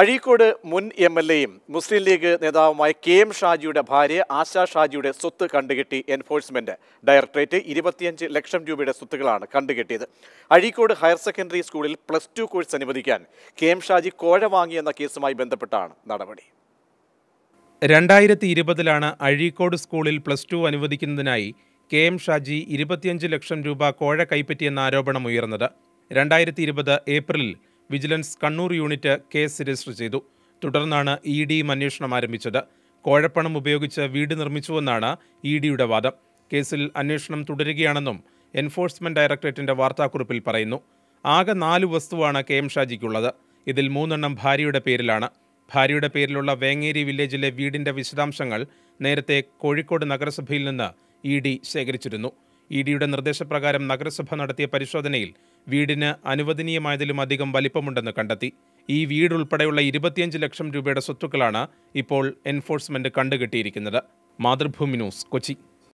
അഴീക്കോട് മുൻ M L എയും മുസ്ലിം ലീഗ് നേതാവുമായ കെ എം ഷാജിയുടെ ഭാര്യ ആശ ഷാജിയുടെ സ്വത്ത് കണ്ടുകെട്ടി എൻഫോഴ്സ്മെന്റ് ഡയറക്ടറേറ്റ് ഇരുപത്തിയഞ്ച് ലക്ഷം രൂപയുടെ സ്വത്തുക്കളാണ് കണ്ടുകെട്ടിയത് അഴീക്കോട് ഹയർ സെക്കൻഡറി സ്കൂളിൽ പ്ലസ് ടു കോഴ്സ് അനുവദിക്കാൻ കെ എം ഷാജി കോഴ വാങ്ങിയെന്ന കേസുമായി ബന്ധപ്പെട്ടാണ് നടപടി രണ്ടായിരത്തി ഇരുപതിലാണ് അഴീക്കോട് സ്കൂളിൽ പ്ലസ് ടു അനുവദിക്കുന്നതിനായി കെ എം ഷാജി ഇരുപത്തിയഞ്ച് ലക്ഷം രൂപ കോഴ കൈപ്പറ്റിയെന്ന ആരോപണം ഉയർന്നത് രണ്ടായിരത്തി ഇരുപത് ഏപ്രിലിൽ vigilance Kannur unit case register ചെയ്തു തുടർന്നാണ് ഇ ഡിയും അന്വേഷണം ആരംഭിച്ചത് കോഴപ്പണം ഉപയോഗിച്ച് വീട് നിർമ്മിച്ചുവെന്നാണ് ഇ ഡിയുടെ വാദം കേസിൽ അന്വേഷണം തുടരുകയാണെന്നും എൻഫോഴ്സ്മെന്റ് ഡയറക്ടറേറ്റിന്റെ വാർത്താക്കുറിപ്പിൽ പറയുന്നു ആകെ നാല് വസ്തുവാണ് കെ എം ഷാജിക്കുള്ളത് ഇതിൽ മൂന്നെണ്ണം ഭാര്യയുടെ പേരിലാണ് ഭാര്യയുടെ പേരിലുള്ള വേങ്ങേരി വില്ലേജിലെ വീടിന്റെ വിശദാംശങ്ങൾ നേരത്തെ കോഴിക്കോട് നഗരസഭയിൽ നിന്ന് ഇ ശേഖരിച്ചിരുന്നു ഇ ഡിയുടെ നിർദ്ദേശപ്രകാരം നഗരസഭ നടത്തിയ പരിശോധനയിൽ വീടിന് അനുവദനീയമായതിലും അധികം വലിപ്പമുണ്ടെന്ന് കണ്ടെത്തി ഈ വീട് ഉൾപ്പെടെയുള്ള ഇരുപത്തിയഞ്ച് ലക്ഷം രൂപയുടെ സ്വത്തുക്കളാണ് ഇപ്പോൾ എൻഫോഴ്സ്മെന്റ് കണ്ടുകെട്ടിയിരിക്കുന്നത് മാതൃഭൂമി ന്യൂസ് കൊച്ചി